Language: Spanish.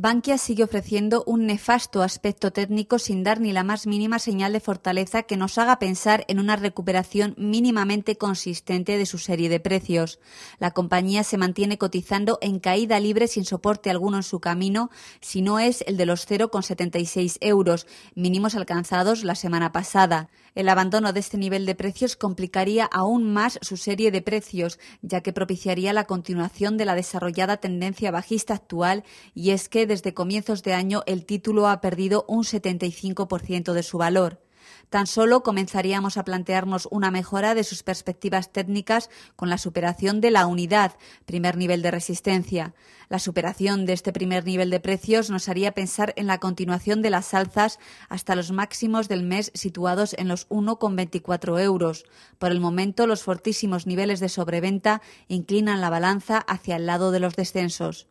Bankia sigue ofreciendo un nefasto aspecto técnico sin dar ni la más mínima señal de fortaleza que nos haga pensar en una recuperación mínimamente consistente de su serie de precios. La compañía se mantiene cotizando en caída libre sin soporte alguno en su camino, si no es el de los 0,76 euros, mínimos alcanzados la semana pasada. El abandono de este nivel de precios complicaría aún más su serie de precios, ya que propiciaría la continuación de la desarrollada tendencia bajista actual, y es que desde comienzos de año el título ha perdido un 75% de su valor. Tan solo comenzaríamos a plantearnos una mejora de sus perspectivas técnicas con la superación de la unidad, primer nivel de resistencia. La superación de este primer nivel de precios nos haría pensar en la continuación de las alzas hasta los máximos del mes situados en los 1,24 euros. Por el momento, los fortísimos niveles de sobreventa inclinan la balanza hacia el lado de los descensos.